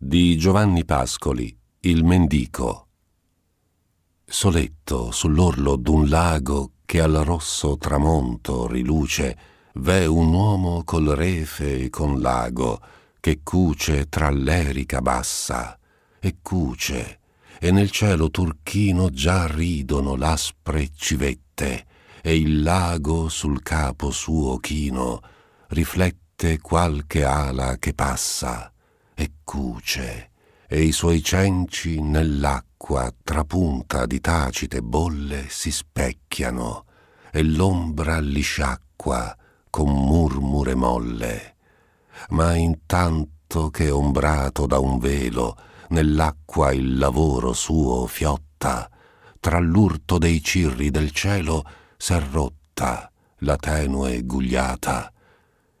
di Giovanni Pascoli, il mendico. Soletto sull'orlo d'un lago che al rosso tramonto riluce, v'è un uomo col refe e con l'ago, che cuce tra l'erica bassa, e cuce, e nel cielo turchino già ridono l'aspre civette, e il lago sul capo suo chino riflette qualche ala che passa e cuce, e i suoi cenci nell'acqua trapunta di tacite bolle si specchiano, e l'ombra lisciacqua con murmure molle. Ma intanto che ombrato da un velo, nell'acqua il lavoro suo fiotta, tra l'urto dei cirri del cielo s'è rotta la tenue gugliata.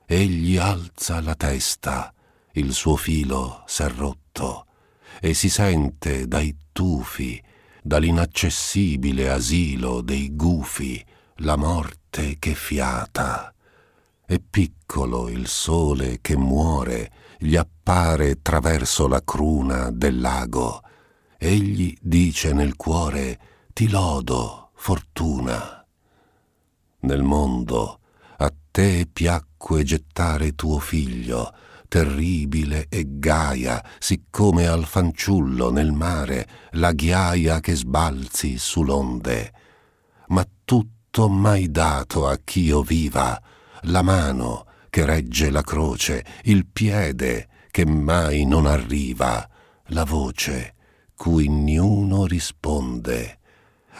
Egli alza la testa, il suo filo s'è rotto e si sente dai tufi, dall'inaccessibile asilo dei gufi, la morte che fiata. E piccolo il sole che muore, gli appare traverso la cruna del lago. Egli dice nel cuore, ti lodo, fortuna. Nel mondo a te piacque gettare tuo figlio, terribile e gaia, siccome al fanciullo nel mare la ghiaia che sbalzi sull'onde. Ma tutto mai dato a ch'io viva, la mano che regge la croce, il piede che mai non arriva, la voce cui niuno risponde.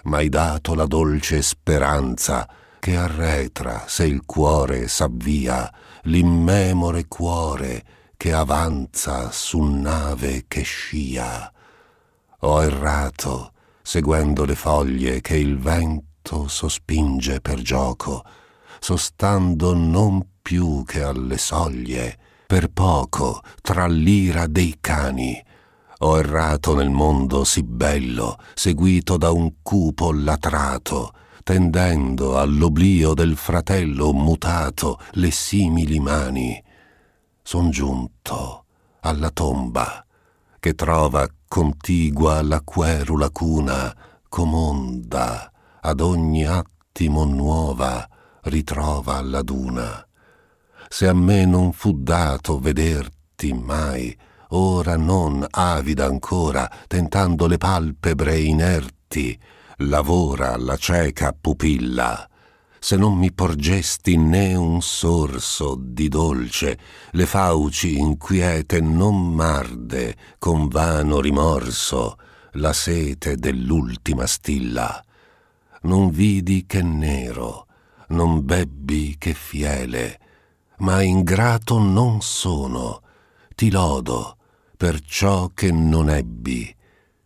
Mai dato la dolce speranza, che arretra se il cuore s'avvia, l'immemore cuore che avanza su nave che scia. Ho errato, seguendo le foglie che il vento sospinge per gioco, sostando non più che alle soglie, per poco tra l'ira dei cani. Ho errato nel mondo sì bello, seguito da un cupo latrato, tendendo all'oblio del fratello mutato le simili mani, son giunto alla tomba che trova contigua la querula cuna, comonda ad ogni attimo nuova ritrova la duna. Se a me non fu dato vederti mai, ora non avida ancora, tentando le palpebre inerti, lavora la cieca pupilla, se non mi porgesti né un sorso di dolce, le fauci inquiete non marde con vano rimorso la sete dell'ultima stilla. Non vidi che nero, non bebbi che fiele, ma ingrato non sono, ti lodo per ciò che non ebbi,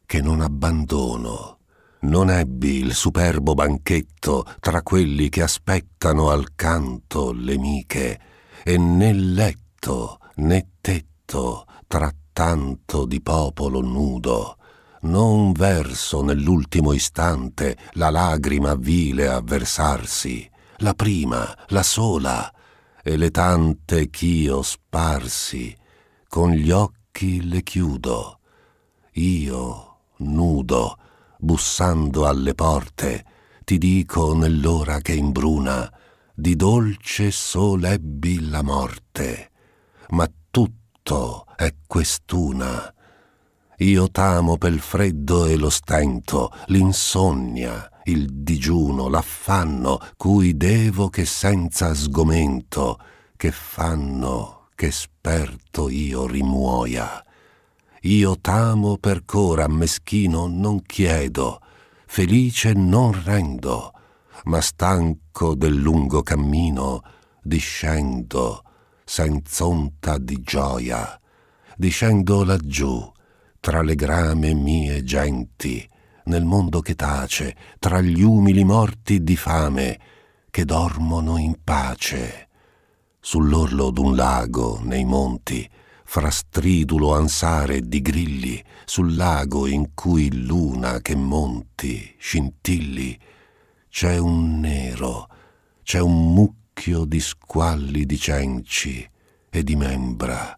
che non abbandono non ebbi il superbo banchetto tra quelli che aspettano al canto le miche, e né letto né tetto tra tanto di popolo nudo, non verso nell'ultimo istante la lagrima vile a versarsi, la prima, la sola, e le tante ch'io sparsi, con gli occhi le chiudo, io nudo, bussando alle porte, ti dico nell'ora che imbruna, di dolce sol ebbi la morte, ma tutto è quest'una. Io t'amo pel freddo e lo stento, l'insonnia, il digiuno, l'affanno, cui devo che senza sgomento, che fanno che sperto io rimuoia io t'amo percora, meschino, non chiedo, felice non rendo, ma stanco del lungo cammino, discendo, senz'onta di gioia, discendo laggiù, tra le grame mie genti, nel mondo che tace, tra gli umili morti di fame, che dormono in pace. Sull'orlo d'un lago, nei monti, fra stridulo ansare di grilli sul lago in cui luna che monti scintilli c'è un nero c'è un mucchio di squalli di cenci e di membra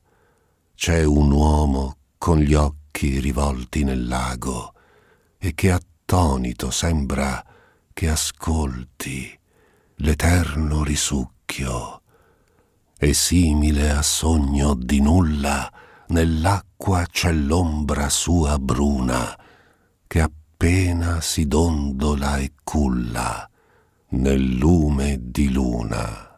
c'è un uomo con gli occhi rivolti nel lago e che attonito sembra che ascolti l'eterno risucchio e simile a sogno di nulla, nell'acqua c'è l'ombra sua bruna, che appena si dondola e culla nel lume di luna.